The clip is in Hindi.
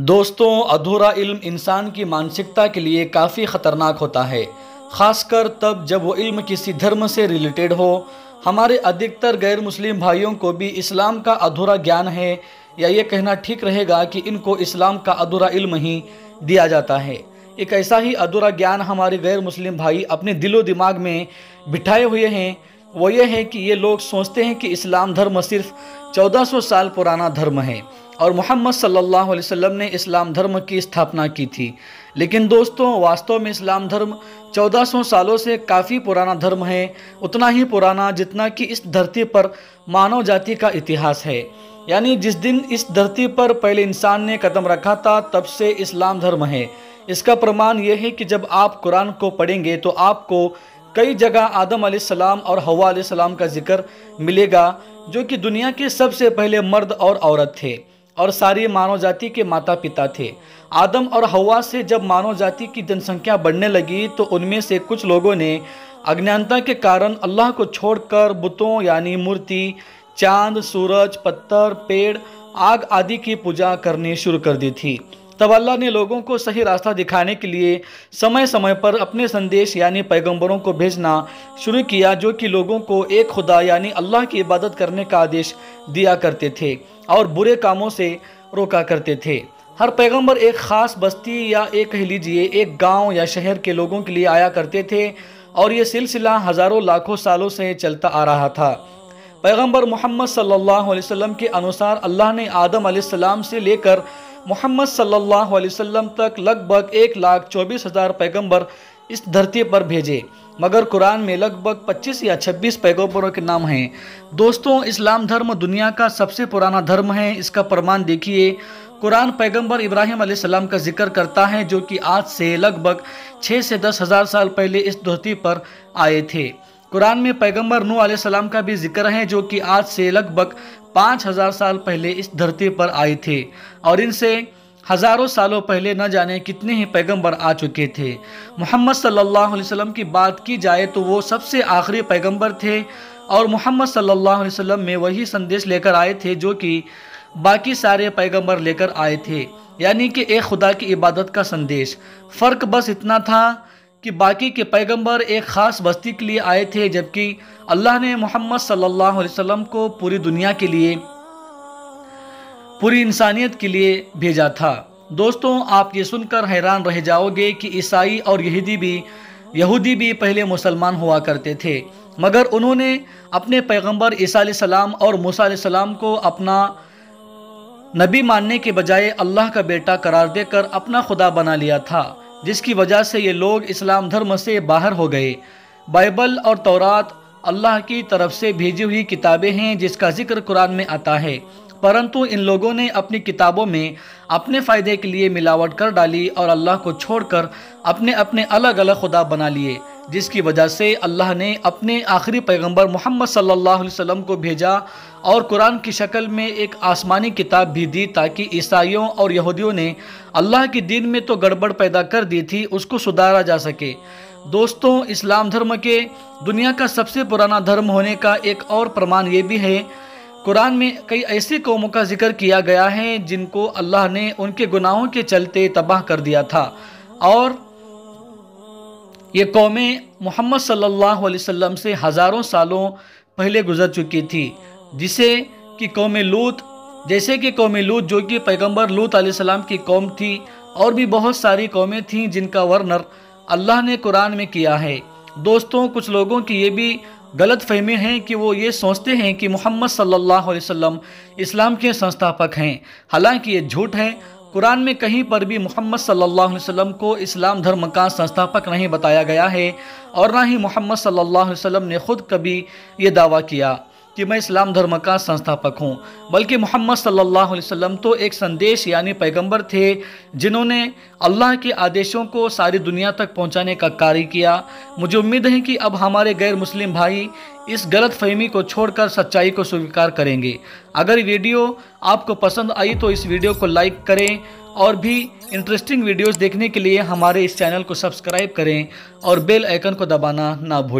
दोस्तों अधूरा इल्म इंसान की मानसिकता के लिए काफ़ी ख़तरनाक होता है खासकर तब जब वो इल्म किसी धर्म से रिलेटेड हो हमारे अधिकतर गैर मुस्लिम भाइयों को भी इस्लाम का अधूरा ज्ञान है या ये कहना ठीक रहेगा कि इनको इस्लाम का अधूरा इल्म ही दिया जाता है एक ऐसा ही अधूरा ज्ञान हमारे गैर मुस्लिम भाई अपने दिलो दिमाग में बिठाए हुए हैं वो ये है कि ये लोग सोचते हैं कि इस्लाम धर्म सिर्फ 1400 साल पुराना धर्म है और मोहम्मद सल्लल्लाहु अलैहि वसल्लम ने इस्लाम धर्म की स्थापना की थी लेकिन दोस्तों वास्तव में इस्लाम धर्म 1400 सालों से काफ़ी पुराना धर्म है उतना ही पुराना जितना कि इस धरती पर मानव जाति का इतिहास है यानी जिस दिन इस धरती पर पहले इंसान ने कदम रखा था तब से इस्लाम धर्म है इसका प्रमाण यह है कि जब आप कुरान को पढ़ेंगे तो आपको कई जगह आदम सलाम और हवा सलाम का जिक्र मिलेगा जो कि दुनिया के सबसे पहले मर्द और औरत थे और सारी मानव जाति के माता पिता थे आदम और हवा से जब मानव जाति की जनसंख्या बढ़ने लगी तो उनमें से कुछ लोगों ने अज्ञानता के कारण अल्लाह को छोड़कर बुतों यानी मूर्ति चांद सूरज पत्थर पेड़ आग आदि की पूजा करनी शुरू कर दी थी तब अल्लाह ने लोगों को सही रास्ता दिखाने के लिए समय समय पर अपने संदेश यानी पैगंबरों को भेजना शुरू किया जो कि लोगों को एक खुदा यानी अल्लाह की इबादत करने का आदेश दिया करते थे और बुरे कामों से रोका करते थे हर पैगंबर एक ख़ास बस्ती या एक कह लीजिए एक गांव या शहर के लोगों के लिए आया करते थे और ये सिलसिला हज़ारों लाखों सालों से चलता आ रहा था पैगम्बर मोहम्मद सल्ला वसम के अनुसार अल्लाह ने आदम सलाम से लेकर मोहम्मद सल्लल्लाहु अलैहि वसल्लम तक लगभग एक लाख चौबीस हज़ार पैगम्बर इस धरती पर भेजे मगर कुरान में लगभग 25 या 26 पैगम्बरों के नाम हैं दोस्तों इस्लाम धर्म दुनिया का सबसे पुराना धर्म है इसका प्रमाण देखिए कुरान पैगंबर इब्राहिम सलाम का जिक्र करता है जो कि आज से लगभग छः से दस हज़ार साल पहले इस धरती पर आए थे कुरान में पैगंबर नू सलाम का भी जिक्र है जो कि आज से लगभग 5000 साल पहले इस धरती पर आए थे और इनसे हज़ारों सालों पहले न जाने कितने ही पैगंबर आ चुके थे मोहम्मद सल्लल्लाहु अलैहि वसल्लम की बात की जाए तो वो सबसे आखिरी पैगंबर थे और मोहम्मद सल्लल्लाहु अलैहि वसल्लम में वही संदेश लेकर आए थे जो कि बाकी सारे पैगंबर लेकर आए थे यानी कि एक खुदा की इबादत का संदेश फ़र्क बस इतना था कि बाकी के पैगंबर एक ख़ास बस्ती के लिए आए थे जबकि अल्लाह ने मोहम्मद सल्लल्लाहु अलैहि वसल्लम को पूरी दुनिया के लिए पूरी इंसानियत के लिए भेजा था दोस्तों आप ये सुनकर हैरान रह जाओगे कि ईसाई और यहूदी भी यहूदी भी पहले मुसलमान हुआ करते थे मगर उन्होंने अपने पैगंबर ईसा सलाम और मूसा सलाम को अपना नबी मानने के बजाय अल्लाह का बेटा करार देकर अपना खुदा बना लिया था जिसकी वजह से ये लोग इस्लाम धर्म से बाहर हो गए बाइबल और तौरात अल्लाह की तरफ से भेजी हुई किताबें हैं जिसका जिक्र कुरान में आता है परंतु इन लोगों ने अपनी किताबों में अपने फ़ायदे के लिए मिलावट कर डाली और अल्लाह को छोड़कर अपने अपने अलग अलग खुदा बना लिए जिसकी वजह से अल्लाह ने अपने आखिरी पैगंबर मोहम्मद सल्लल्लाहु अलैहि वसल्लम को भेजा और कुरान की शक्ल में एक आसमानी किताब भी दी ताकि ईसाइयों और यहूदियों ने अल्लाह के दिन में तो गड़बड़ पैदा कर दी थी उसको सुधारा जा सके दोस्तों इस्लाम धर्म के दुनिया का सबसे पुराना धर्म होने का एक और प्रमाण ये भी है कुरान में कई ऐसी कौमों का जिक्र किया गया है जिनको अल्लाह ने उनके गुनाहों के चलते तबाह कर दिया था और ये कौमें मोहम्मद सल्लल्लाहु अलैहि वसल्लम से हज़ारों सालों पहले गुजर चुकी थी जिसे कि कौम लूत जैसे कि कौम लूत जो कि पैगंबर लूत सलाम की कौम थी और भी बहुत सारी कौमें थीं जिनका वर्णन अल्लाह ने कुरान में किया है दोस्तों कुछ लोगों की ये भी गलत फहमी है कि वो ये सोचते हैं कि मोहम्मद सल्लल्लाहु अलैहि वसल्लम इस्लाम के संस्थापक हैं हालांकि ये झूठ है कुरान में कहीं पर भी मोहम्मद सल्लल्लाहु अलैहि वसल्लम को इस्लाम धर्म का संस्थापक नहीं बताया गया है और ना ही मोहम्मद सल्लल्लाहु अलैहि वसल्लम ने खुद कभी ये दावा किया कि मैं इस्लाम धर्म का संस्थापक हूँ बल्कि मोहम्मद सल्लल्लाहु अलैहि वसल्लम तो एक संदेश यानी पैगंबर थे जिन्होंने अल्लाह के आदेशों को सारी दुनिया तक पहुँचाने का कार्य किया मुझे उम्मीद है कि अब हमारे गैर मुस्लिम भाई इस गलत फहमी को छोड़कर सच्चाई को स्वीकार करेंगे अगर वीडियो आपको पसंद आई तो इस वीडियो को लाइक करें और भी इंटरेस्टिंग वीडियोज़ देखने के लिए हमारे इस चैनल को सब्सक्राइब करें और बेल आइकन को दबाना ना भूलें